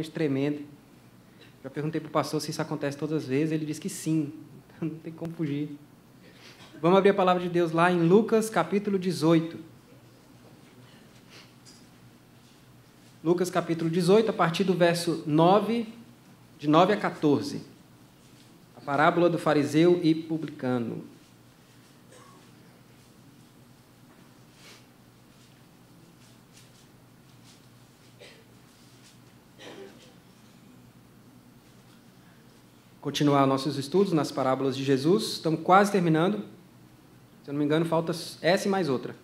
absolutamente tremenda. Já perguntei para o pastor se isso acontece todas as vezes, ele disse que sim. Então, não tem como fugir. Vamos abrir a palavra de Deus lá em Lucas capítulo 18. Lucas capítulo 18, a partir do verso 9, de 9 a 14. A parábola do fariseu e publicano. continuar nossos estudos nas parábolas de Jesus. Estamos quase terminando. Se eu não me engano, falta essa e mais outra.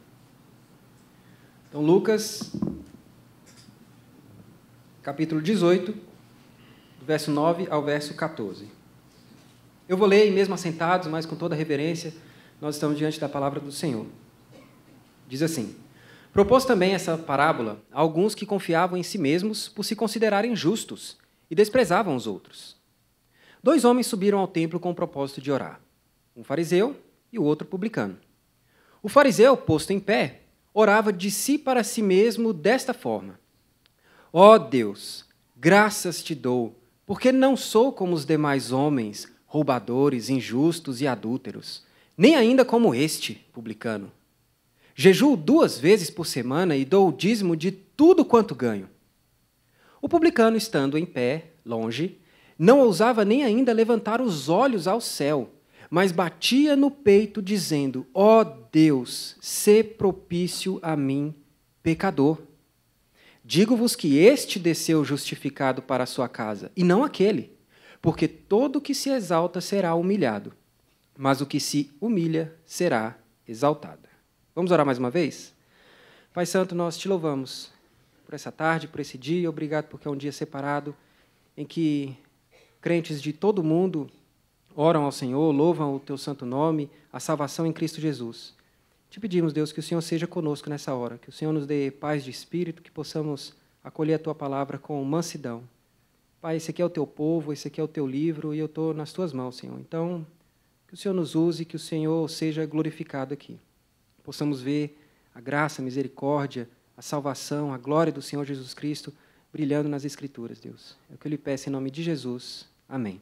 Então, Lucas, capítulo 18, verso 9 ao verso 14. Eu vou ler, mesmo assentados, mas com toda reverência, nós estamos diante da palavra do Senhor. Diz assim: Propôs também essa parábola a alguns que confiavam em si mesmos por se considerarem justos e desprezavam os outros. Dois homens subiram ao templo com o propósito de orar, um fariseu e o outro publicano. O fariseu, posto em pé, orava de si para si mesmo desta forma: Ó oh Deus, graças te dou, porque não sou como os demais homens, roubadores, injustos e adúlteros, nem ainda como este publicano. Jejuo duas vezes por semana e dou o dízimo de tudo quanto ganho. O publicano, estando em pé, longe, não ousava nem ainda levantar os olhos ao céu, mas batia no peito, dizendo: Ó oh Deus, se propício a mim, pecador. Digo-vos que este desceu justificado para a sua casa, e não aquele, porque todo o que se exalta será humilhado, mas o que se humilha será exaltado. Vamos orar mais uma vez? Pai Santo, nós te louvamos por essa tarde, por esse dia, obrigado porque é um dia separado em que Crentes de todo mundo oram ao Senhor, louvam o teu santo nome, a salvação em Cristo Jesus. Te pedimos, Deus, que o Senhor seja conosco nessa hora, que o Senhor nos dê paz de espírito, que possamos acolher a tua palavra com mansidão. Pai, esse aqui é o teu povo, esse aqui é o teu livro e eu estou nas tuas mãos, Senhor. Então, que o Senhor nos use, que o Senhor seja glorificado aqui. Possamos ver a graça, a misericórdia, a salvação, a glória do Senhor Jesus Cristo brilhando nas Escrituras, Deus. É o que eu lhe peço em nome de Jesus. Amém.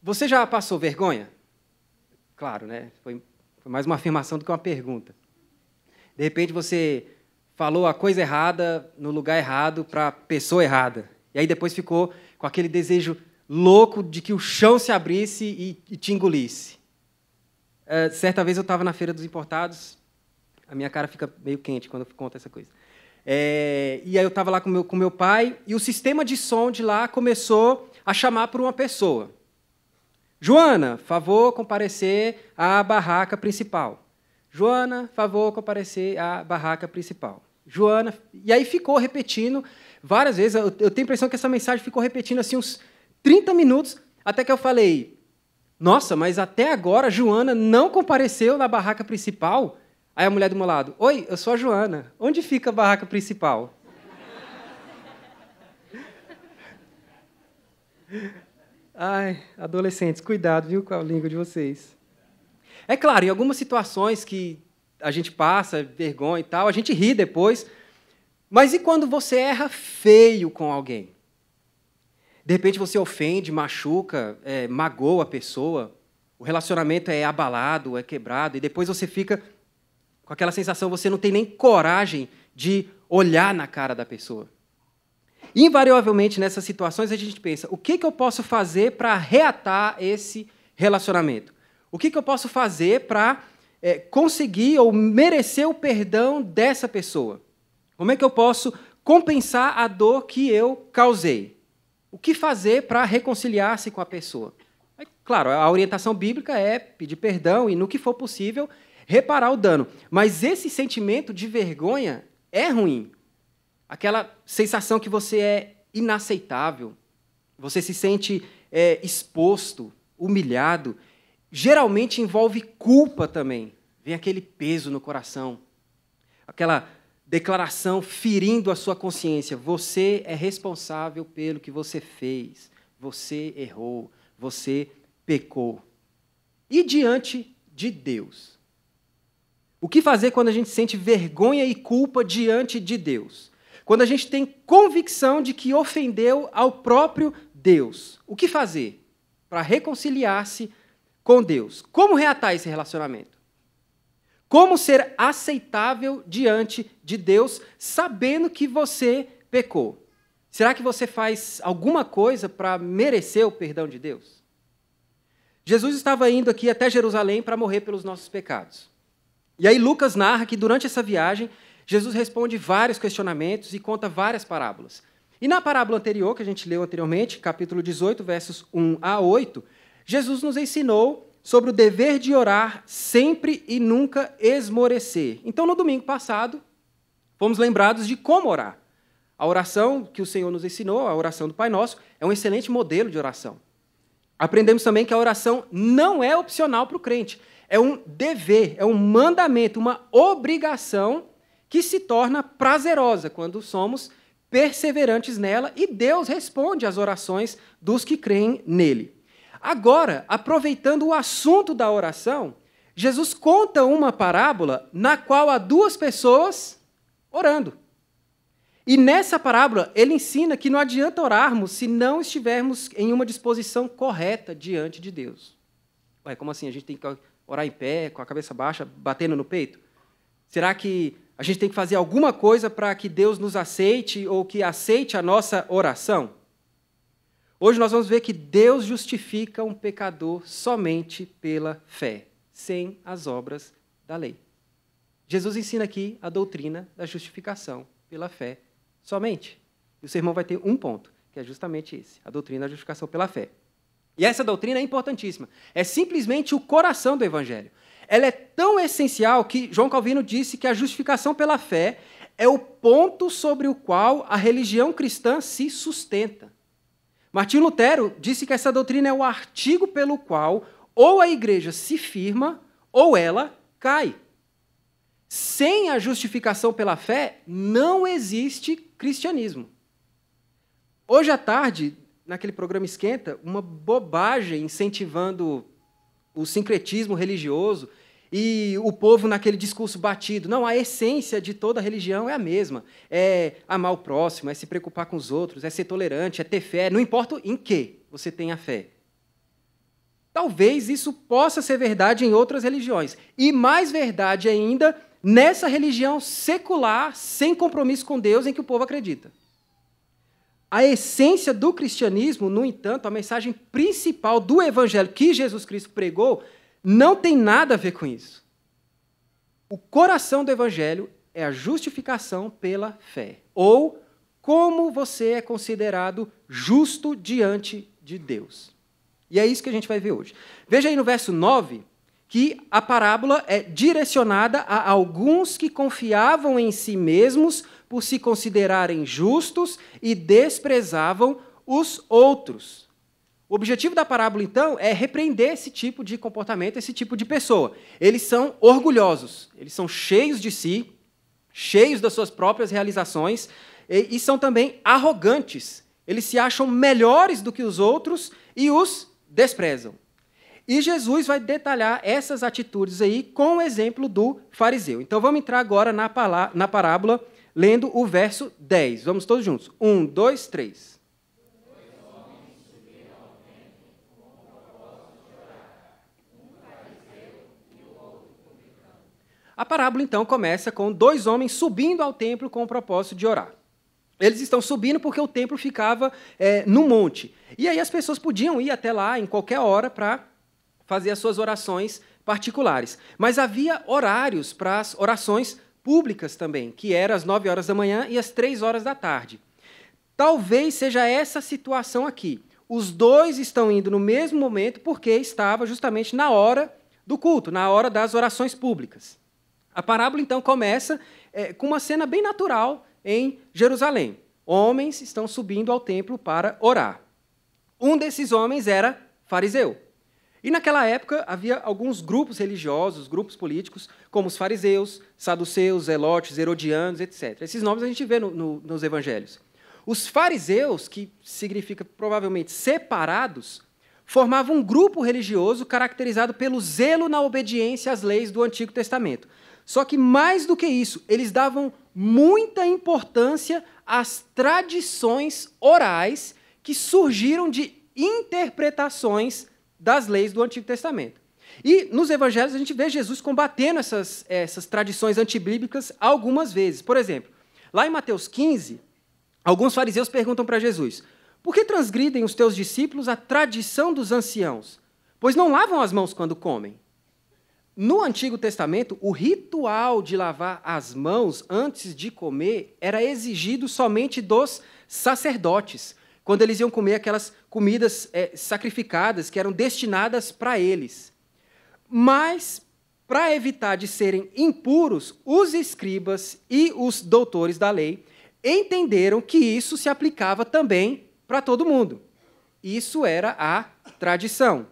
Você já passou vergonha? Claro, né? Foi, foi, mais uma afirmação do que uma pergunta. De repente você falou a coisa errada no lugar errado para a pessoa errada. E aí depois ficou com aquele desejo louco de que o chão se abrisse e, e te engolisse. Eh, certa vez eu estava na Feira dos Importados, a minha cara fica meio quente quando eu conto essa coisa. É, e aí eu estava lá com meu, com meu pai e o sistema de som de lá começou a chamar por uma pessoa. Joana, favor comparecer à barraca principal. Joana, favor comparecer à barraca principal. Joana, e aí ficou repetindo várias vezes. Eu, eu tenho a impressão que essa mensagem ficou repetindo assim uns 30 minutos até que eu falei: "Nossa, mas até agora Joana não compareceu na barraca principal?" Aí a mulher do meu lado, oi, eu sou a Joana. Onde fica a barraca principal? Ai, adolescentes, cuidado, viu, com a língua de vocês. É claro, em algumas situações que a gente passa, vergonha e tal, a gente ri depois. Mas e quando você erra feio com alguém? De repente você ofende, machuca, é, magoa a pessoa, o relacionamento é abalado, é quebrado, e depois você fica com aquela sensação, você não tem nem coragem de olhar na cara da pessoa. Invariavelmente, nessas situações, a gente pensa: o que, que eu posso fazer para reatar esse relacionamento? O que, que eu posso fazer para é, conseguir ou merecer o perdão dessa pessoa? Como é que eu posso compensar a dor que eu causei? O que fazer para reconciliar-se com a pessoa? É, claro, a orientação bíblica é pedir perdão e, no que for possível, reparar o dano. Mas esse sentimento de vergonha é ruim. Aquela sensação que você é inaceitável, você se sente é, exposto, humilhado. Geralmente envolve culpa também. Vem aquele peso no coração, aquela declaração ferindo a sua consciência. Você é responsável pelo que você fez. Você errou. Você pecou. E diante de Deus? O que fazer quando a gente sente vergonha e culpa diante de Deus? Quando a gente tem convicção de que ofendeu ao próprio Deus? O que fazer para reconciliar-se com Deus? Como reatar esse relacionamento? Como ser aceitável diante de Deus sabendo que você pecou? Será que você faz alguma coisa para merecer o perdão de Deus? Jesus estava indo aqui até Jerusalém para morrer pelos nossos pecados. E aí Lucas narra que durante essa viagem, Jesus responde vários questionamentos e conta várias parábolas. E na parábola anterior, que a gente leu anteriormente, capítulo 18, versos 1 a 8, Jesus nos ensinou sobre o dever de orar sempre e nunca esmorecer. Então, no domingo passado, fomos lembrados de como orar. A oração que o Senhor nos ensinou, a oração do Pai Nosso, é um excelente modelo de oração. Aprendemos também que a oração não é opcional para o crente é um dever, é um mandamento, uma obrigação que se torna prazerosa quando somos perseverantes nela e Deus responde às orações dos que creem nele. Agora, aproveitando o assunto da oração, Jesus conta uma parábola na qual há duas pessoas orando. E nessa parábola, ele ensina que não adianta orarmos se não estivermos em uma disposição correta diante de Deus. Ué, como assim? A gente tem que orar em pé, com a cabeça baixa, batendo no peito? Será que a gente tem que fazer alguma coisa para que Deus nos aceite ou que aceite a nossa oração? Hoje nós vamos ver que Deus justifica um pecador somente pela fé, sem as obras da lei. Jesus ensina aqui a doutrina da justificação pela fé somente. E o sermão vai ter um ponto, que é justamente esse: a doutrina da justificação pela fé. E essa doutrina é importantíssima. É simplesmente o coração do Evangelho. Ela é tão essencial que João Calvino disse que a justificação pela fé é o ponto sobre o qual a religião cristã se sustenta. Martinho Lutero disse que essa doutrina é o artigo pelo qual ou a igreja se firma ou ela cai. Sem a justificação pela fé, não existe cristianismo. Hoje à tarde, naquele programa Esquenta, uma bobagem incentivando o sincretismo religioso e o povo naquele discurso batido. Não, a essência de toda religião é a mesma. É amar o próximo, é se preocupar com os outros, é ser tolerante, é ter fé, não importa em que você tenha fé. Talvez isso possa ser verdade em outras religiões. E mais verdade ainda nessa religião secular, sem compromisso com Deus, em que o povo acredita. A essência do cristianismo, no entanto, a mensagem principal do evangelho que Jesus Cristo pregou, não tem nada a ver com isso. O coração do evangelho é a justificação pela fé, ou como você é considerado justo diante de Deus. E é isso que a gente vai ver hoje. Veja aí no verso 9 que a parábola é direcionada a alguns que confiavam em si mesmos por se considerarem justos e desprezavam os outros. O objetivo da parábola, então, é repreender esse tipo de comportamento, esse tipo de pessoa. Eles são orgulhosos, eles são cheios de si, cheios das suas próprias realizações e, e são também arrogantes. Eles se acham melhores do que os outros e os desprezam. E Jesus vai detalhar essas atitudes aí com o exemplo do fariseu. Então vamos entrar agora na, na parábola lendo o verso 10. Vamos todos juntos. Um, dois, três. A parábola então começa com dois homens subindo ao templo com o propósito de orar. Eles estão subindo porque o templo ficava é, no monte. E aí as pessoas podiam ir até lá em qualquer hora para fazer as suas orações particulares. Mas havia horários para as orações públicas também, que era às 9 horas da manhã e às 3 horas da tarde. Talvez seja essa situação aqui. Os dois estão indo no mesmo momento porque estava justamente na hora do culto, na hora das orações públicas. A parábola então começa é, com uma cena bem natural em Jerusalém. Homens estão subindo ao templo para orar. Um desses homens era fariseu. E naquela época havia alguns grupos religiosos, grupos políticos, como os fariseus, saduceus, zelotes, herodianos, etc. Esses nomes a gente vê no, no, nos evangelhos. Os fariseus, que significa provavelmente separados, formavam um grupo religioso caracterizado pelo zelo na obediência às leis do Antigo Testamento. Só que, mais do que isso, eles davam muita importância às tradições orais que surgiram de interpretações das leis do Antigo Testamento. E nos evangelhos a gente vê Jesus combatendo essas, eh, essas tradições antibíblicas algumas vezes. Por exemplo, lá em Mateus 15, alguns fariseus perguntam para Jesus: Por que transgridem os teus discípulos a tradição dos anciãos? Pois não lavam as mãos quando comem. No Antigo Testamento, o ritual de lavar as mãos antes de comer era exigido somente dos sacerdotes, quando eles iam comer aquelas comidas é, sacrificadas que eram destinadas para eles. Mas, para evitar de serem impuros, os escribas e os doutores da lei entenderam que isso se aplicava também para todo mundo. Isso era a tradição.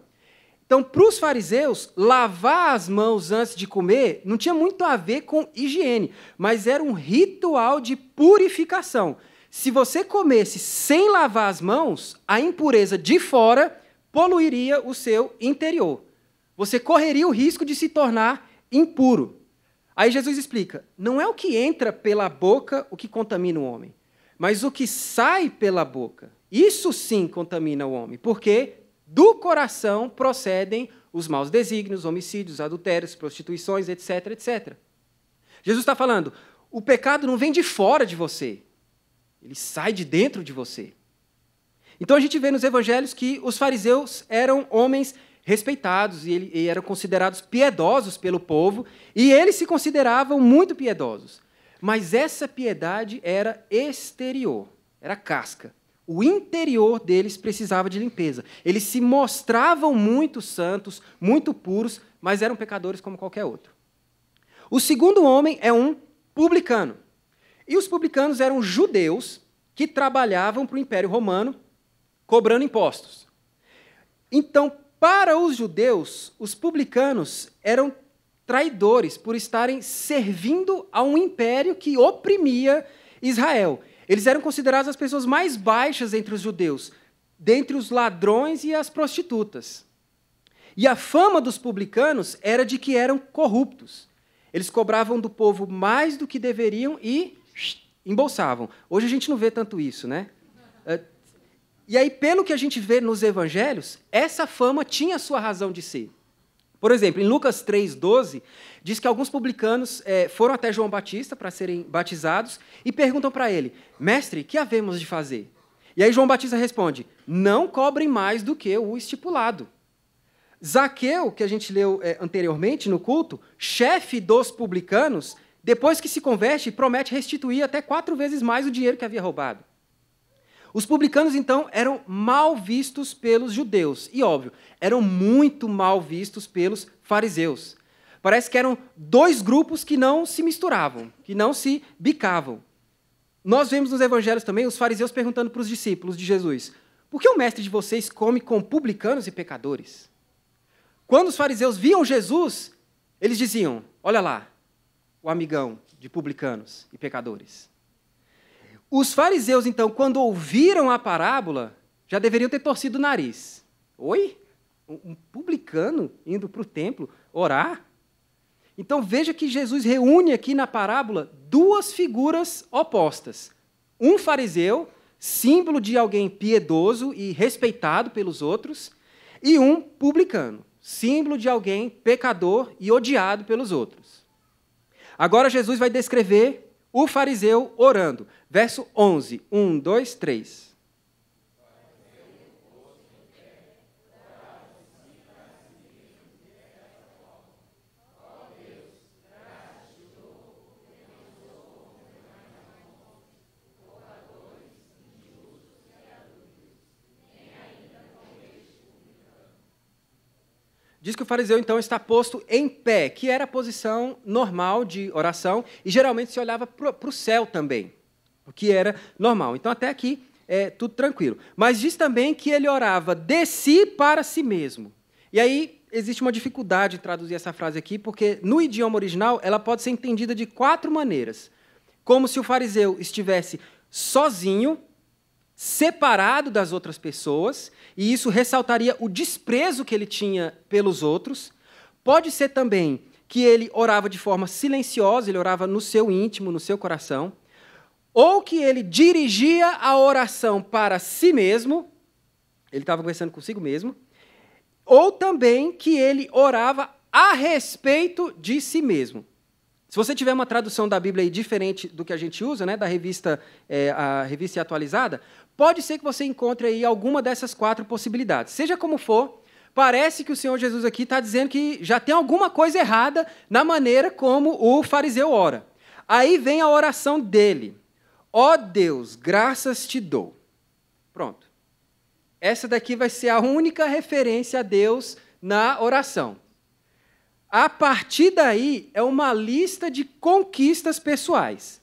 Então, para os fariseus, lavar as mãos antes de comer não tinha muito a ver com higiene, mas era um ritual de purificação. Se você comesse sem lavar as mãos, a impureza de fora poluiria o seu interior você correria o risco de se tornar impuro. Aí Jesus explica: não é o que entra pela boca o que contamina o homem, mas o que sai pela boca. Isso sim contamina o homem, porque do coração procedem os maus desígnios, homicídios, adultérios, prostituições, etc, etc. Jesus está falando: o pecado não vem de fora de você, ele sai de dentro de você. Então a gente vê nos evangelhos que os fariseus eram homens respeitados e, ele, e eram considerados piedosos pelo povo, e eles se consideravam muito piedosos. Mas essa piedade era exterior, era casca. O interior deles precisava de limpeza. Eles se mostravam muito santos, muito puros, mas eram pecadores como qualquer outro. O segundo homem é um publicano. E os publicanos eram judeus que trabalhavam para o Império Romano cobrando impostos. Então, para os judeus, os publicanos eram traidores por estarem servindo a um império que oprimia Israel. Eles eram considerados as pessoas mais baixas entre os judeus, dentre os ladrões e as prostitutas. E a fama dos publicanos era de que eram corruptos. Eles cobravam do povo mais do que deveriam e embolsavam. Hoje a gente não vê tanto isso, né? É, e aí, pelo que a gente vê nos evangelhos, essa fama tinha sua razão de ser. Por exemplo, em Lucas 3,12, diz que alguns publicanos é, foram até João Batista para serem batizados e perguntam para ele: Mestre, que havemos de fazer? E aí João Batista responde: Não cobrem mais do que o estipulado. Zaqueu, que a gente leu é, anteriormente no culto, chefe dos publicanos, depois que se converte, promete restituir até quatro vezes mais o dinheiro que havia roubado. Os publicanos, então, eram mal vistos pelos judeus. E, óbvio, eram muito mal vistos pelos fariseus. Parece que eram dois grupos que não se misturavam, que não se bicavam. Nós vemos nos evangelhos também os fariseus perguntando para os discípulos de Jesus: por que o mestre de vocês come com publicanos e pecadores? Quando os fariseus viam Jesus, eles diziam: olha lá, o amigão de publicanos e pecadores. Os fariseus, então, quando ouviram a parábola, já deveriam ter torcido o nariz. Oi? Um publicano indo para o templo orar? Então veja que Jesus reúne aqui na parábola duas figuras opostas. Um fariseu, símbolo de alguém piedoso e respeitado pelos outros, e um publicano, símbolo de alguém pecador e odiado pelos outros. Agora Jesus vai descrever o fariseu orando. Verso 11. 1, 2, 3. Diz que o fariseu então está posto em pé, que era a posição normal de oração, e geralmente se olhava para o céu também, o que era normal. Então, até aqui, é tudo tranquilo. Mas diz também que ele orava de si para si mesmo. E aí existe uma dificuldade em traduzir essa frase aqui, porque no idioma original ela pode ser entendida de quatro maneiras: como se o fariseu estivesse sozinho separado das outras pessoas, e isso ressaltaria o desprezo que ele tinha pelos outros. Pode ser também que ele orava de forma silenciosa, ele orava no seu íntimo, no seu coração, ou que ele dirigia a oração para si mesmo, ele estava conversando consigo mesmo, ou também que ele orava a respeito de si mesmo. Se você tiver uma tradução da Bíblia diferente do que a gente usa, né, da revista, é, a revista atualizada, pode ser que você encontre aí alguma dessas quatro possibilidades. Seja como for, parece que o Senhor Jesus aqui está dizendo que já tem alguma coisa errada na maneira como o fariseu ora. Aí vem a oração dele. Ó oh Deus, graças te dou. Pronto. Essa daqui vai ser a única referência a Deus na oração. A partir daí, é uma lista de conquistas pessoais.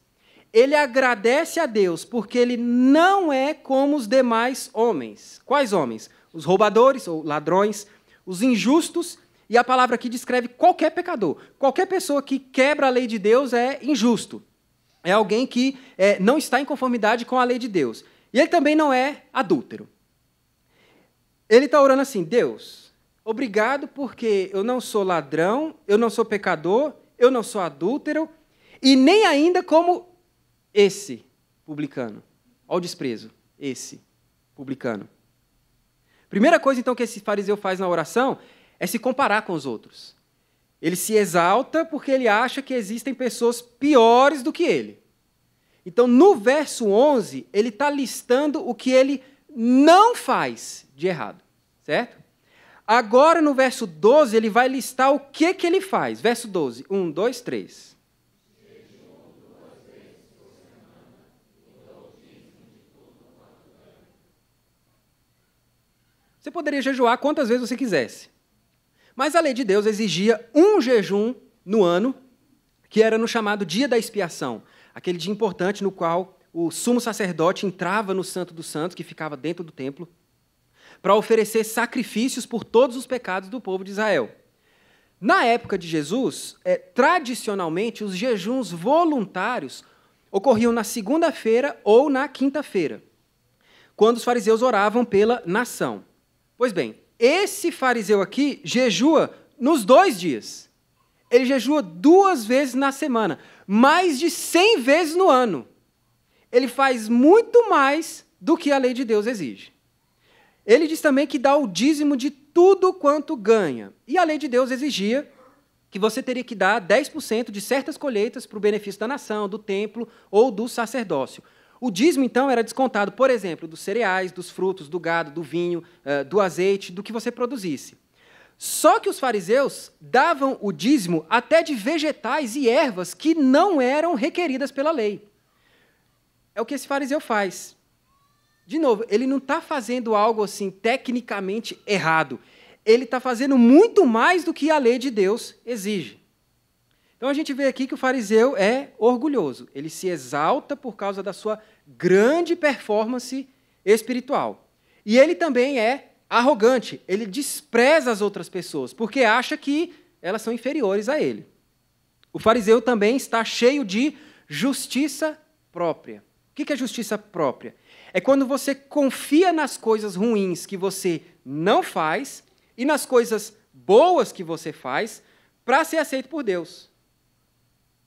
Ele agradece a Deus porque ele não é como os demais homens. Quais homens? Os roubadores ou ladrões, os injustos, e a palavra que descreve qualquer pecador. Qualquer pessoa que quebra a lei de Deus é injusto. É alguém que é, não está em conformidade com a lei de Deus. E ele também não é adúltero. Ele está orando assim: Deus, Obrigado porque eu não sou ladrão, eu não sou pecador, eu não sou adúltero e nem ainda como esse publicano. Olha o desprezo, esse publicano. Primeira coisa, então, que esse fariseu faz na oração é se comparar com os outros. Ele se exalta porque ele acha que existem pessoas piores do que ele. Então, no verso 11, ele está listando o que ele não faz de errado, certo? Agora, no verso 12, ele vai listar o que, que ele faz. Verso 12: 1, 2, 3. Você poderia jejuar quantas vezes você quisesse. Mas a lei de Deus exigia um jejum no ano, que era no chamado dia da expiação, aquele dia importante no qual o sumo sacerdote entrava no Santo dos Santos, que ficava dentro do templo, para oferecer sacrifícios por todos os pecados do povo de Israel. Na época de Jesus, é, tradicionalmente, os jejuns voluntários ocorriam na segunda-feira ou na quinta-feira, quando os fariseus oravam pela nação. Pois bem, esse fariseu aqui jejua nos dois dias. Ele jejua duas vezes na semana, mais de 100 vezes no ano. Ele faz muito mais do que a lei de Deus exige. Ele diz também que dá o dízimo de tudo quanto ganha. E a lei de Deus exigia que você teria que dar 10% de certas colheitas para o benefício da nação, do templo ou do sacerdócio. O dízimo, então, era descontado, por exemplo, dos cereais, dos frutos, do gado, do vinho, eh, do azeite, do que você produzisse. Só que os fariseus davam o dízimo até de vegetais e ervas que não eram requeridas pela lei. É o que esse fariseu faz de novo, ele não está fazendo algo assim tecnicamente errado. Ele está fazendo muito mais do que a lei de Deus exige. Então a gente vê aqui que o fariseu é orgulhoso. Ele se exalta por causa da sua grande performance espiritual. E ele também é arrogante. Ele despreza as outras pessoas porque acha que elas são inferiores a ele. O fariseu também está cheio de justiça própria. O que é justiça própria? É quando você confia nas coisas ruins que você não faz e nas coisas boas que você faz para ser aceito por Deus.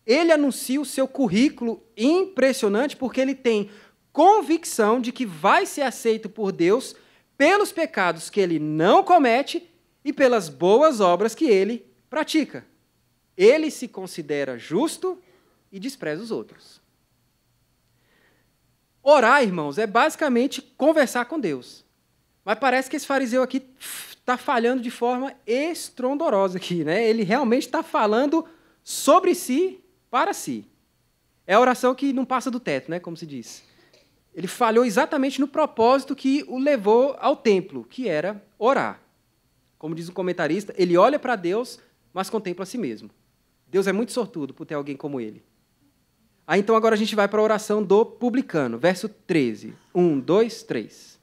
Ele anuncia o seu currículo impressionante porque ele tem convicção de que vai ser aceito por Deus pelos pecados que ele não comete e pelas boas obras que ele pratica. Ele se considera justo e despreza os outros. Orar, irmãos, é basicamente conversar com Deus. Mas parece que esse fariseu aqui está falhando de forma estrondorosa aqui, né? Ele realmente está falando sobre si para si. É a oração que não passa do teto, né? Como se diz. Ele falhou exatamente no propósito que o levou ao templo, que era orar. Como diz o um comentarista, ele olha para Deus, mas contempla a si mesmo. Deus é muito sortudo por ter alguém como ele. Aí então agora a gente vai para a oração do publicano, verso 13. 1, 2, 3.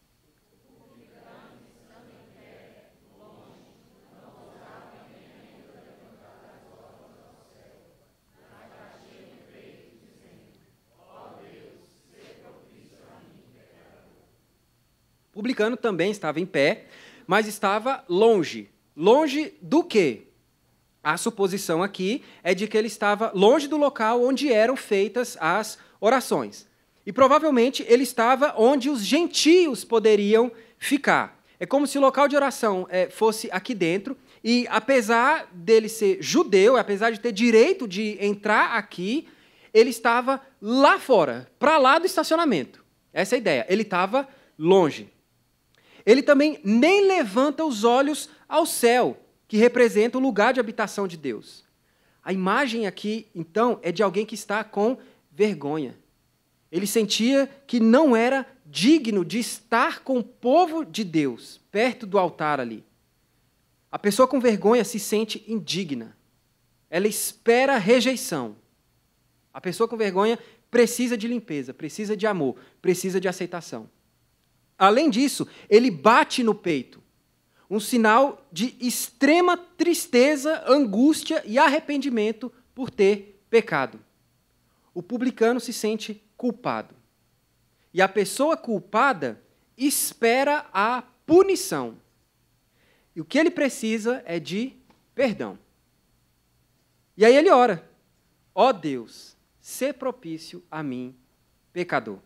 Publicano também estava em pé, mas estava longe. Longe do quê? A suposição aqui é de que ele estava longe do local onde eram feitas as orações. E provavelmente ele estava onde os gentios poderiam ficar. É como se o local de oração é, fosse aqui dentro, e apesar dele ser judeu, apesar de ter direito de entrar aqui, ele estava lá fora, para lá do estacionamento. Essa é a ideia. Ele estava longe. Ele também nem levanta os olhos ao céu que representa o lugar de habitação de Deus. A imagem aqui, então, é de alguém que está com vergonha. Ele sentia que não era digno de estar com o povo de Deus, perto do altar ali. A pessoa com vergonha se sente indigna. Ela espera rejeição. A pessoa com vergonha precisa de limpeza, precisa de amor, precisa de aceitação. Além disso, ele bate no peito um sinal de extrema tristeza, angústia e arrependimento por ter pecado. O publicano se sente culpado. E a pessoa culpada espera a punição. E o que ele precisa é de perdão. E aí ele ora: Ó oh Deus, se propício a mim, pecador.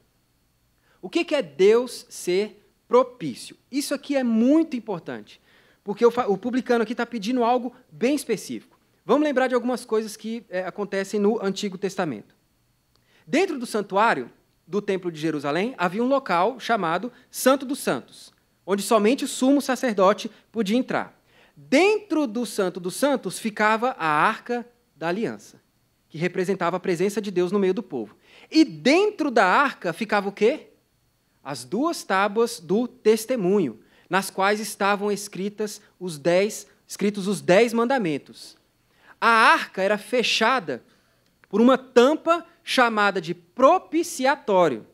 O que é Deus ser propício. Isso aqui é muito importante, porque o, publicano aqui está pedindo algo bem específico. Vamos lembrar de algumas coisas que é, acontecem no Antigo Testamento. Dentro do santuário do Templo de Jerusalém havia um local chamado Santo dos Santos, onde somente o sumo sacerdote podia entrar. Dentro do Santo dos Santos ficava a Arca da Aliança, que representava a presença de Deus no meio do povo. E dentro da arca ficava o quê? as duas tábuas do testemunho, nas quais estavam escritas os dez, escritos os dez mandamentos. A arca era fechada por uma tampa chamada de propiciatório.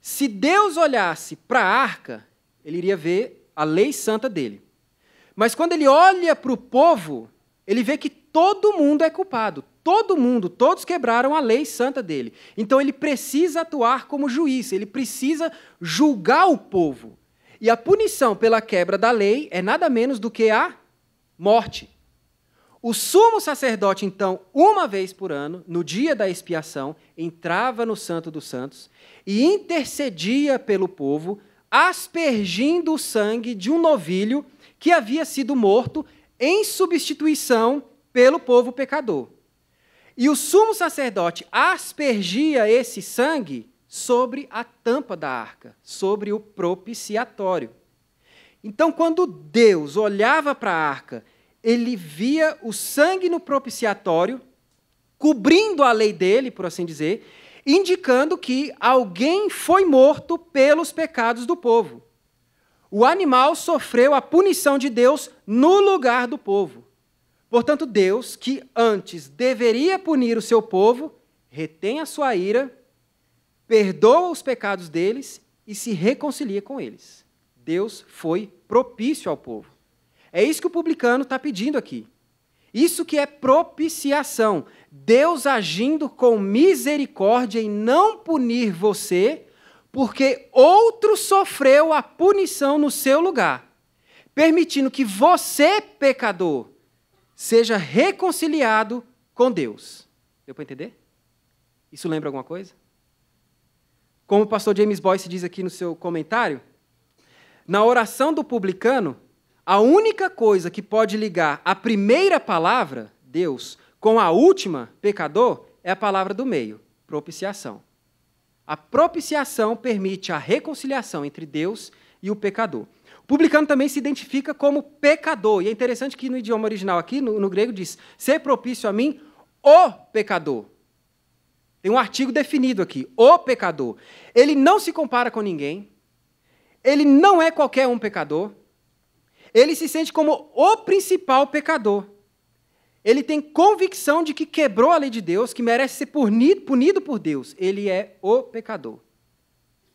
Se Deus olhasse para a arca, ele iria ver a lei santa dele. Mas quando ele olha para o povo, ele vê que todo mundo é culpado. Todo mundo, todos quebraram a lei santa dele. Então ele precisa atuar como juiz, ele precisa julgar o povo. E a punição pela quebra da lei é nada menos do que a morte. O sumo sacerdote, então, uma vez por ano, no dia da expiação, entrava no Santo dos Santos e intercedia pelo povo, aspergindo o sangue de um novilho que havia sido morto em substituição pelo povo pecador. E o sumo sacerdote aspergia esse sangue sobre a tampa da arca, sobre o propiciatório. Então, quando Deus olhava para a arca, ele via o sangue no propiciatório, cobrindo a lei dele, por assim dizer, indicando que alguém foi morto pelos pecados do povo. O animal sofreu a punição de Deus no lugar do povo. Portanto, Deus, que antes deveria punir o seu povo, retém a sua ira, perdoa os pecados deles e se reconcilia com eles. Deus foi propício ao povo. É isso que o publicano está pedindo aqui. Isso que é propiciação. Deus agindo com misericórdia em não punir você, porque outro sofreu a punição no seu lugar, permitindo que você, pecador, seja reconciliado com Deus. Deu para entender? Isso lembra alguma coisa? Como o pastor James Boyce diz aqui no seu comentário, na oração do publicano, a única coisa que pode ligar a primeira palavra, Deus, com a última, pecador, é a palavra do meio, propiciação. A propiciação permite a reconciliação entre Deus e o pecador. Publicano também se identifica como pecador. E é interessante que no idioma original aqui, no, no grego, diz: ser propício a mim, o pecador. Tem um artigo definido aqui, o pecador. Ele não se compara com ninguém, ele não é qualquer um pecador, ele se sente como o principal pecador. Ele tem convicção de que quebrou a lei de Deus, que merece ser punido, punido por Deus. Ele é o pecador.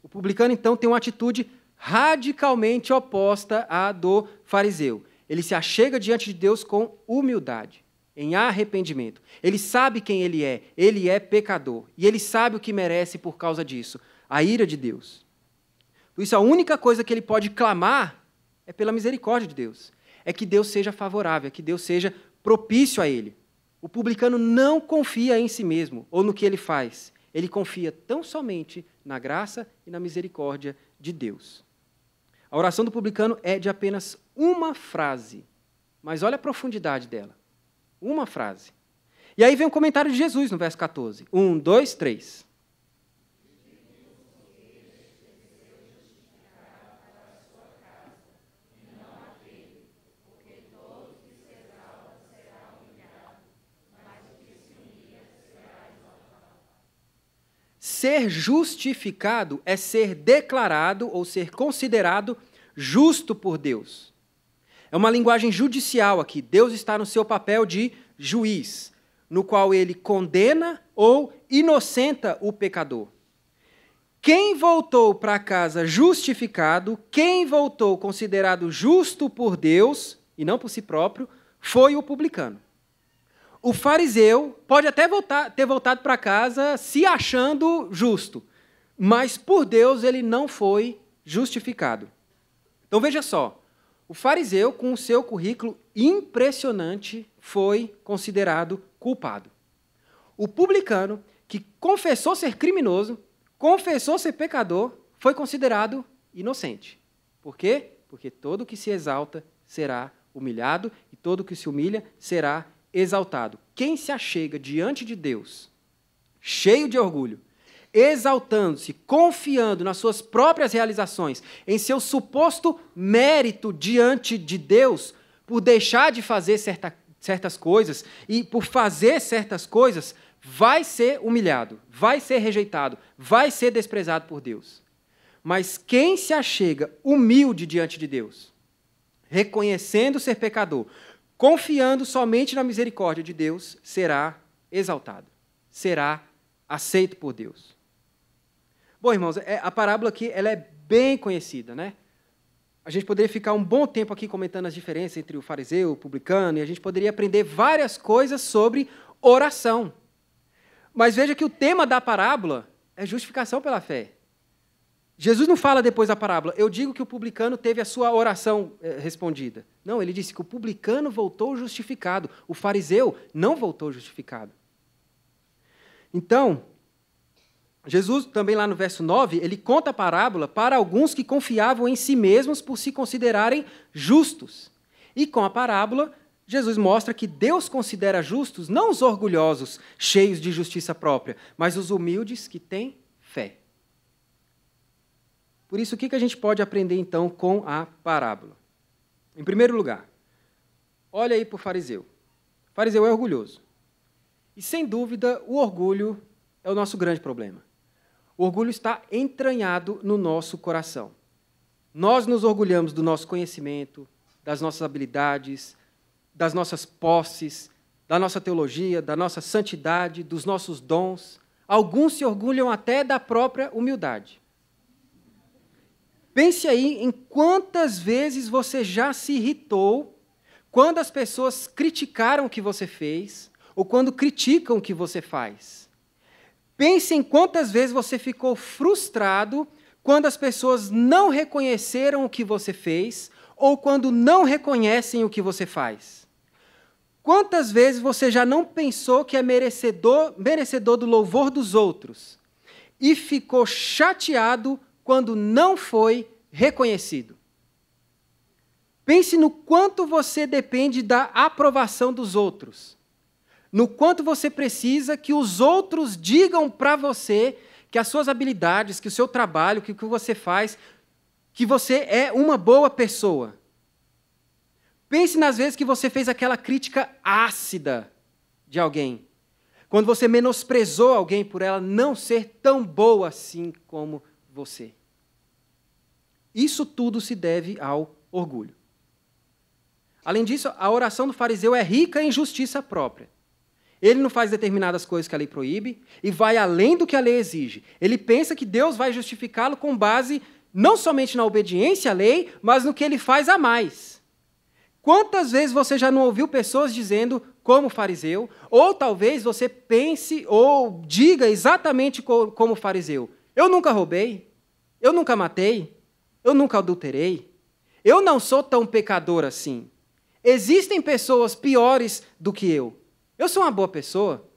O publicano, então, tem uma atitude radicalmente oposta à do fariseu. Ele se achega diante de Deus com humildade, em arrependimento. Ele sabe quem ele é, ele é pecador, e ele sabe o que merece por causa disso, a ira de Deus. Por isso, a única coisa que ele pode clamar é pela misericórdia de Deus. É que Deus seja favorável, é que Deus seja propício a ele. O publicano não confia em si mesmo ou no que ele faz. Ele confia tão somente na graça e na misericórdia de Deus. A oração do publicano é de apenas uma frase, mas olha a profundidade dela. Uma frase. E aí vem o comentário de Jesus no verso 14. Um, dois, três. ser justificado é ser declarado ou ser considerado justo por Deus. É uma linguagem judicial aqui. Deus está no seu papel de juiz, no qual ele condena ou inocenta o pecador. Quem voltou para casa justificado, quem voltou considerado justo por Deus, e não por si próprio, foi o publicano o fariseu pode até voltar, ter voltado para casa se achando justo, mas por Deus ele não foi justificado. Então veja só, o fariseu, com o seu currículo impressionante, foi considerado culpado. O publicano, que confessou ser criminoso, confessou ser pecador, foi considerado inocente. Por quê? Porque todo que se exalta será humilhado, e todo que se humilha será exaltado. Quem se achega diante de Deus, cheio de orgulho, exaltando-se, confiando nas suas próprias realizações, em seu suposto mérito diante de Deus, por deixar de fazer certa, certas coisas e por fazer certas coisas, vai ser humilhado, vai ser rejeitado, vai ser desprezado por Deus. Mas quem se achega humilde diante de Deus, reconhecendo ser pecador, confiando somente na misericórdia de Deus, será exaltado, será aceito por Deus. Bom, irmãos, é, a parábola aqui ela é bem conhecida, né? A gente poderia ficar um bom tempo aqui comentando as diferenças entre o fariseu, o publicano, e a gente poderia aprender várias coisas sobre oração. Mas veja que o tema da parábola é justificação pela fé. Jesus não fala depois da parábola, eu digo que o publicano teve a sua oração eh, respondida. Não, ele disse que o publicano voltou justificado, o fariseu não voltou justificado. Então, Jesus, também lá no verso 9, ele conta a parábola para alguns que confiavam em si mesmos por se considerarem justos. E com a parábola, Jesus mostra que Deus considera justos não os orgulhosos, cheios de justiça própria, mas os humildes que têm fé. Por isso, o que a gente pode aprender então com a parábola? Em primeiro lugar, olha aí para o fariseu. O fariseu é orgulhoso. E sem dúvida, o orgulho é o nosso grande problema. O orgulho está entranhado no nosso coração. Nós nos orgulhamos do nosso conhecimento, das nossas habilidades, das nossas posses, da nossa teologia, da nossa santidade, dos nossos dons. Alguns se orgulham até da própria humildade. Pense aí em quantas vezes você já se irritou quando as pessoas criticaram o que você fez ou quando criticam o que você faz. Pense em quantas vezes você ficou frustrado quando as pessoas não reconheceram o que você fez ou quando não reconhecem o que você faz. Quantas vezes você já não pensou que é merecedor, merecedor do louvor dos outros e ficou chateado quando não foi reconhecido. Pense no quanto você depende da aprovação dos outros, no quanto você precisa que os outros digam para você que as suas habilidades, que o seu trabalho, que o que você faz, que você é uma boa pessoa. Pense nas vezes que você fez aquela crítica ácida de alguém, quando você menosprezou alguém por ela não ser tão boa assim como você. Isso tudo se deve ao orgulho. Além disso, a oração do fariseu é rica em justiça própria. Ele não faz determinadas coisas que a lei proíbe e vai além do que a lei exige. Ele pensa que Deus vai justificá-lo com base não somente na obediência à lei, mas no que ele faz a mais. Quantas vezes você já não ouviu pessoas dizendo, como fariseu, ou talvez você pense ou diga exatamente como fariseu: eu nunca roubei, eu nunca matei, eu nunca adulterei. Eu não sou tão pecador assim. Existem pessoas piores do que eu. Eu sou uma boa pessoa.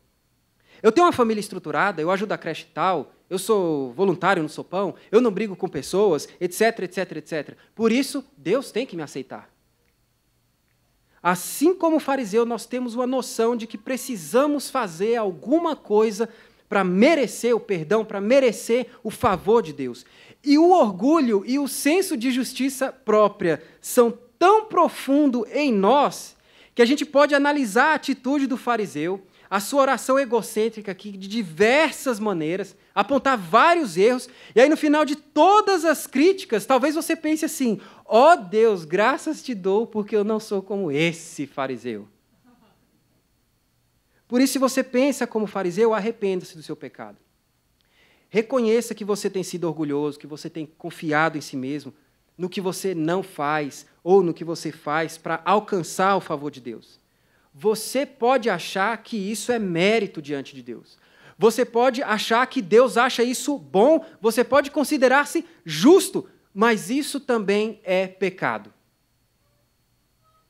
Eu tenho uma família estruturada, eu ajudo a creche tal, eu sou voluntário no sopão, eu não brigo com pessoas, etc, etc, etc. Por isso, Deus tem que me aceitar. Assim como o fariseu, nós temos uma noção de que precisamos fazer alguma coisa para merecer o perdão, para merecer o favor de Deus. E o orgulho e o senso de justiça própria são tão profundo em nós que a gente pode analisar a atitude do fariseu, a sua oração egocêntrica aqui de diversas maneiras, apontar vários erros, e aí no final de todas as críticas, talvez você pense assim: ó oh Deus, graças te dou porque eu não sou como esse fariseu. Por isso, se você pensa como fariseu, arrependa-se do seu pecado. Reconheça que você tem sido orgulhoso, que você tem confiado em si mesmo, no que você não faz ou no que você faz para alcançar o favor de Deus. Você pode achar que isso é mérito diante de Deus. Você pode achar que Deus acha isso bom, você pode considerar-se justo, mas isso também é pecado.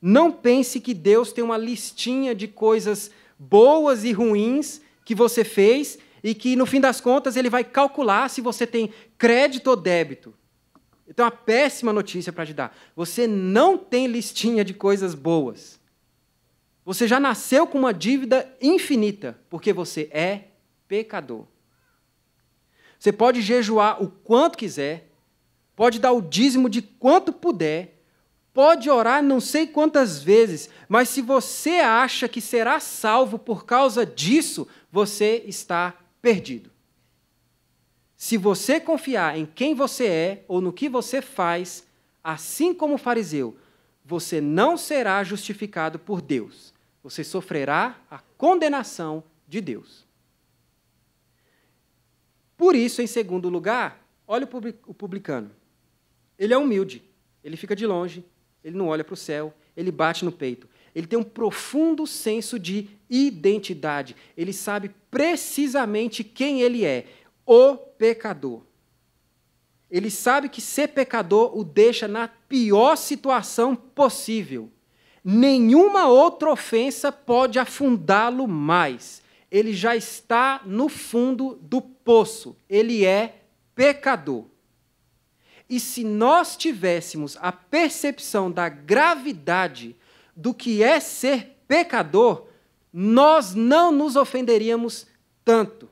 Não pense que Deus tem uma listinha de coisas boas e ruins que você fez e que, no fim das contas, ele vai calcular se você tem crédito ou débito. Então, é a péssima notícia para te dar: você não tem listinha de coisas boas. Você já nasceu com uma dívida infinita, porque você é pecador. Você pode jejuar o quanto quiser, pode dar o dízimo de quanto puder, Pode orar não sei quantas vezes, mas se você acha que será salvo por causa disso, você está perdido. Se você confiar em quem você é ou no que você faz, assim como o fariseu, você não será justificado por Deus. Você sofrerá a condenação de Deus. Por isso, em segundo lugar, olha o publicano. Ele é humilde, ele fica de longe, ele não olha para o céu, ele bate no peito. Ele tem um profundo senso de identidade. Ele sabe precisamente quem ele é: o pecador. Ele sabe que ser pecador o deixa na pior situação possível. Nenhuma outra ofensa pode afundá-lo mais. Ele já está no fundo do poço. Ele é pecador. E se nós tivéssemos a percepção da gravidade do que é ser pecador, nós não nos ofenderíamos tanto.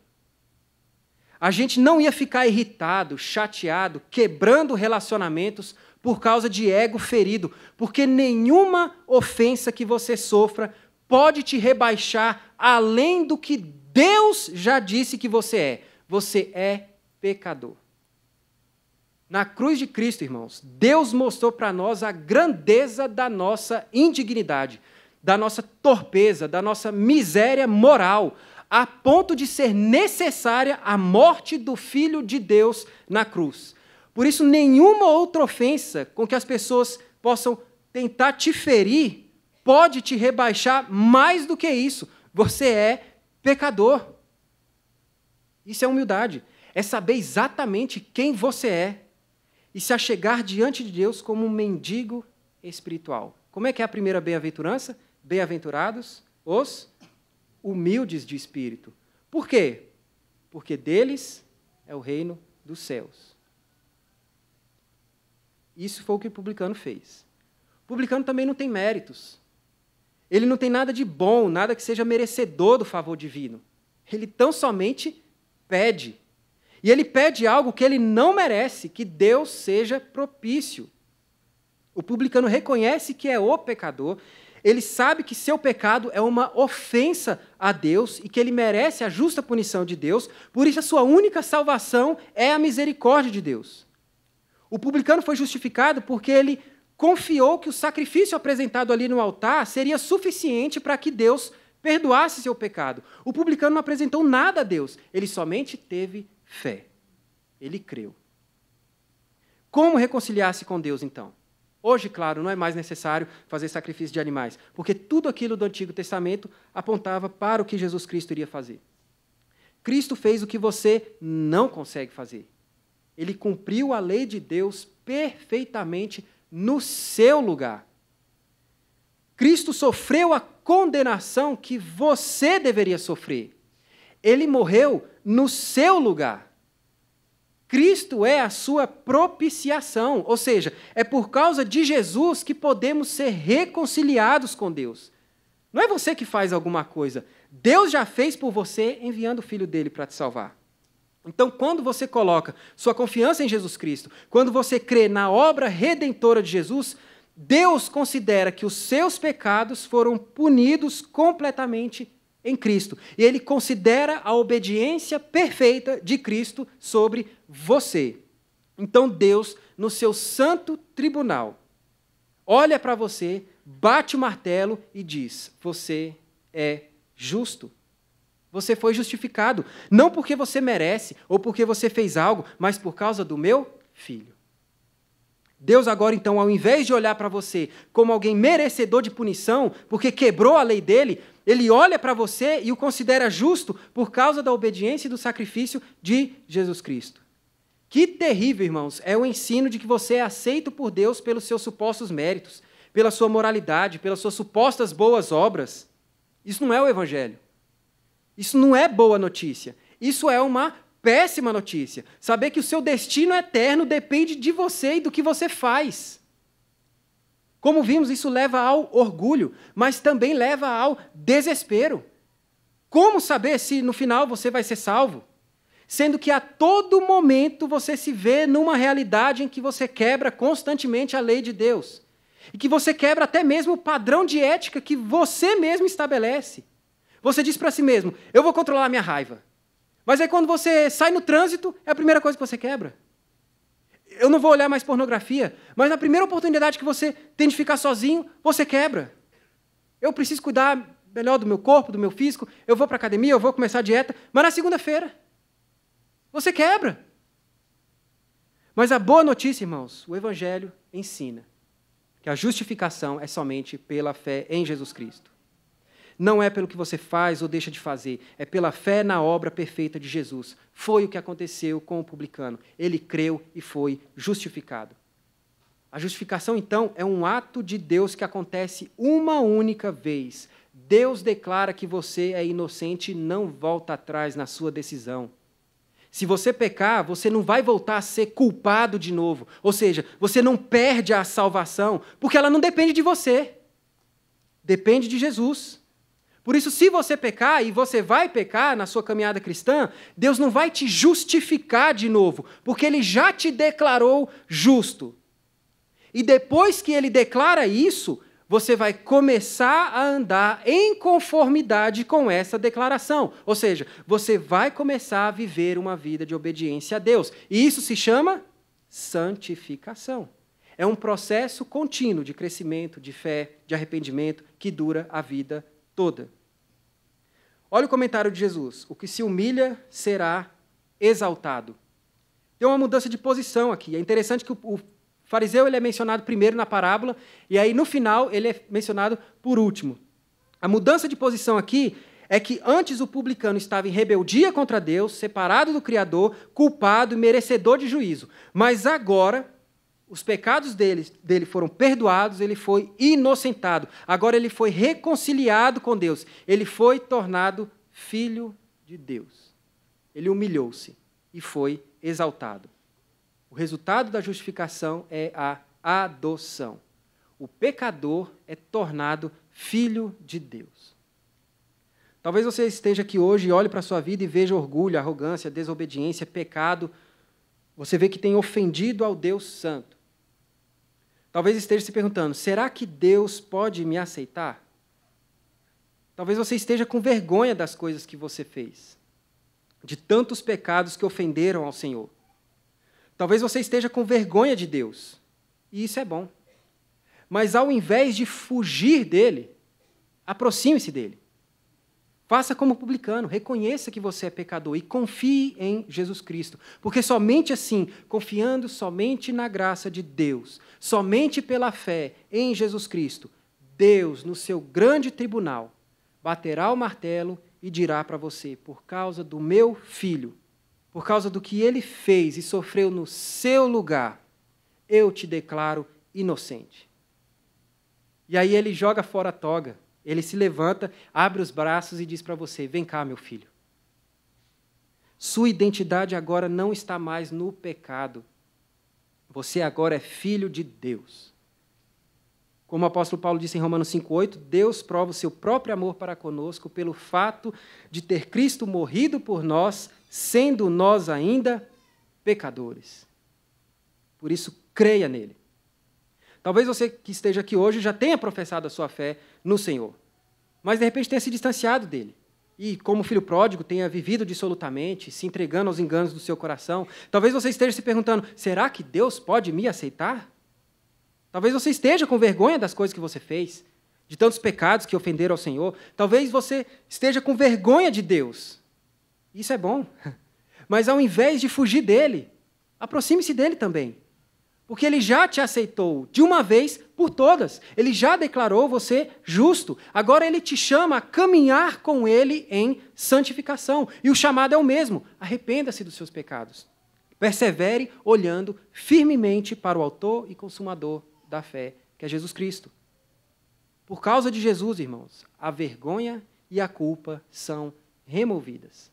A gente não ia ficar irritado, chateado, quebrando relacionamentos por causa de ego ferido, porque nenhuma ofensa que você sofra pode te rebaixar além do que Deus já disse que você é. Você é pecador. Na cruz de Cristo, irmãos, Deus mostrou para nós a grandeza da nossa indignidade, da nossa torpeza, da nossa miséria moral, a ponto de ser necessária a morte do Filho de Deus na cruz. Por isso, nenhuma outra ofensa com que as pessoas possam tentar te ferir pode te rebaixar mais do que isso. Você é pecador. Isso é humildade. É saber exatamente quem você é e se achegar diante de Deus como um mendigo espiritual. Como é que é a primeira bem-aventurança? Bem-aventurados os humildes de espírito. Por quê? Porque deles é o reino dos céus. Isso foi o que o publicano fez. O publicano também não tem méritos. Ele não tem nada de bom, nada que seja merecedor do favor divino. Ele tão somente pede e ele pede algo que ele não merece, que Deus seja propício. O publicano reconhece que é o pecador, ele sabe que seu pecado é uma ofensa a Deus e que ele merece a justa punição de Deus, por isso a sua única salvação é a misericórdia de Deus. O publicano foi justificado porque ele confiou que o sacrifício apresentado ali no altar seria suficiente para que Deus perdoasse seu pecado. O publicano não apresentou nada a Deus, ele somente teve fé. Ele creu. Como reconciliar-se com Deus, então? Hoje, claro, não é mais necessário fazer sacrifício de animais, porque tudo aquilo do Antigo Testamento apontava para o que Jesus Cristo iria fazer. Cristo fez o que você não consegue fazer. Ele cumpriu a lei de Deus perfeitamente no seu lugar. Cristo sofreu a condenação que você deveria sofrer. Ele morreu no seu lugar. Cristo é a sua propiciação, ou seja, é por causa de Jesus que podemos ser reconciliados com Deus. Não é você que faz alguma coisa, Deus já fez por você enviando o filho dele para te salvar. Então, quando você coloca sua confiança em Jesus Cristo, quando você crê na obra redentora de Jesus, Deus considera que os seus pecados foram punidos completamente em Cristo. E ele considera a obediência perfeita de Cristo sobre você. Então Deus, no seu santo tribunal, olha para você, bate o martelo e diz: Você é justo. Você foi justificado. Não porque você merece ou porque você fez algo, mas por causa do meu filho. Deus agora, então, ao invés de olhar para você como alguém merecedor de punição, porque quebrou a lei dele, ele olha para você e o considera justo por causa da obediência e do sacrifício de Jesus Cristo. Que terrível, irmãos, é o ensino de que você é aceito por Deus pelos seus supostos méritos, pela sua moralidade, pelas suas supostas boas obras. Isso não é o Evangelho. Isso não é boa notícia. Isso é uma péssima notícia. Saber que o seu destino eterno depende de você e do que você faz. Como vimos, isso leva ao orgulho, mas também leva ao desespero. Como saber se no final você vai ser salvo? Sendo que a todo momento você se vê numa realidade em que você quebra constantemente a lei de Deus. E que você quebra até mesmo o padrão de ética que você mesmo estabelece. Você diz para si mesmo: eu vou controlar a minha raiva. Mas aí quando você sai no trânsito, é a primeira coisa que você quebra eu não vou olhar mais pornografia, mas na primeira oportunidade que você tem de ficar sozinho, você quebra. Eu preciso cuidar melhor do meu corpo, do meu físico, eu vou para a academia, eu vou começar a dieta, mas na segunda-feira você quebra. Mas a boa notícia, irmãos, o Evangelho ensina que a justificação é somente pela fé em Jesus Cristo. Não é pelo que você faz ou deixa de fazer, é pela fé na obra perfeita de Jesus. Foi o que aconteceu com o publicano. Ele creu e foi justificado. A justificação, então, é um ato de Deus que acontece uma única vez. Deus declara que você é inocente e não volta atrás na sua decisão. Se você pecar, você não vai voltar a ser culpado de novo. Ou seja, você não perde a salvação, porque ela não depende de você. Depende de Jesus. Por isso, se você pecar, e você vai pecar na sua caminhada cristã, Deus não vai te justificar de novo, porque Ele já te declarou justo. E depois que Ele declara isso, você vai começar a andar em conformidade com essa declaração. Ou seja, você vai começar a viver uma vida de obediência a Deus. E isso se chama santificação. É um processo contínuo de crescimento, de fé, de arrependimento que dura a vida toda. Olha o comentário de Jesus: o que se humilha será exaltado. Tem uma mudança de posição aqui. É interessante que o fariseu ele é mencionado primeiro na parábola e aí no final ele é mencionado por último. A mudança de posição aqui é que antes o publicano estava em rebeldia contra Deus, separado do Criador, culpado e merecedor de juízo. Mas agora os pecados dele, dele foram perdoados, ele foi inocentado. Agora ele foi reconciliado com Deus. Ele foi tornado filho de Deus. Ele humilhou-se e foi exaltado. O resultado da justificação é a adoção. O pecador é tornado filho de Deus. Talvez você esteja aqui hoje e olhe para a sua vida e veja orgulho, arrogância, desobediência, pecado. Você vê que tem ofendido ao Deus Santo. Talvez esteja se perguntando: será que Deus pode me aceitar? Talvez você esteja com vergonha das coisas que você fez, de tantos pecados que ofenderam ao Senhor. Talvez você esteja com vergonha de Deus, e isso é bom. Mas ao invés de fugir dele, aproxime-se dele. Faça como publicano, reconheça que você é pecador e confie em Jesus Cristo. Porque somente assim, confiando somente na graça de Deus, somente pela fé em Jesus Cristo, Deus, no seu grande tribunal, baterá o martelo e dirá para você: por causa do meu filho, por causa do que ele fez e sofreu no seu lugar, eu te declaro inocente. E aí ele joga fora a toga ele se levanta, abre os braços e diz para você: Vem cá, meu filho. Sua identidade agora não está mais no pecado. Você agora é filho de Deus. Como o apóstolo Paulo disse em Romanos 5,8, Deus prova o seu próprio amor para conosco pelo fato de ter Cristo morrido por nós, sendo nós ainda pecadores. Por isso, creia nele. Talvez você que esteja aqui hoje já tenha professado a sua fé no Senhor, mas de repente tenha se distanciado dele. E, como filho pródigo, tenha vivido dissolutamente, se entregando aos enganos do seu coração. Talvez você esteja se perguntando: será que Deus pode me aceitar? Talvez você esteja com vergonha das coisas que você fez, de tantos pecados que ofenderam ao Senhor. Talvez você esteja com vergonha de Deus. Isso é bom. Mas ao invés de fugir dele, aproxime-se dele também. Porque ele já te aceitou de uma vez por todas. Ele já declarou você justo. Agora ele te chama a caminhar com ele em santificação. E o chamado é o mesmo: arrependa-se dos seus pecados. Persevere olhando firmemente para o Autor e Consumador da fé, que é Jesus Cristo. Por causa de Jesus, irmãos, a vergonha e a culpa são removidas.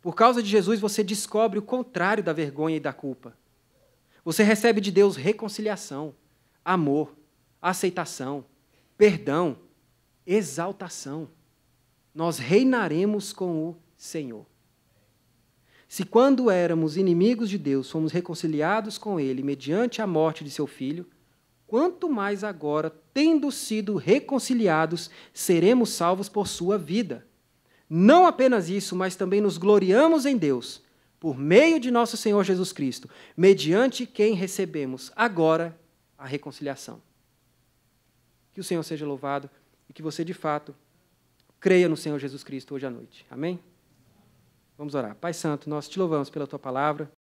Por causa de Jesus, você descobre o contrário da vergonha e da culpa você recebe de Deus reconciliação, amor, aceitação, perdão, exaltação. Nós reinaremos com o Senhor. Se quando éramos inimigos de Deus fomos reconciliados com Ele mediante a morte de seu Filho, quanto mais agora, tendo sido reconciliados, seremos salvos por sua vida. Não apenas isso, mas também nos gloriamos em Deus por meio de nosso Senhor Jesus Cristo, mediante quem recebemos agora a reconciliação. Que o Senhor seja louvado e que você, de fato, creia no Senhor Jesus Cristo hoje à noite. Amém? Vamos orar. Pai Santo, nós te louvamos pela tua palavra.